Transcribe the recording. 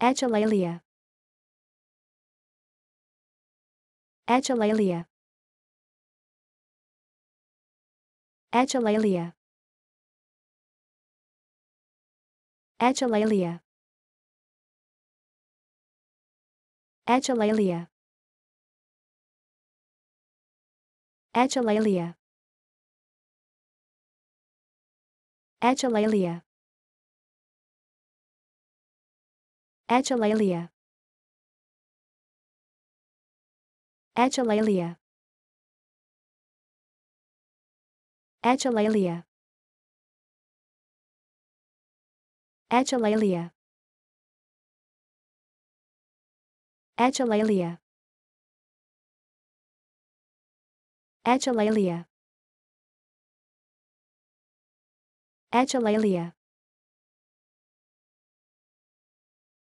Echelalia Echelalia Echelalia Echelalia Echelalia Echelalia Echelalia Echelalia. Echelalia. Echelalia. Echelalia. Echelalia. Echelalia. Echelalia.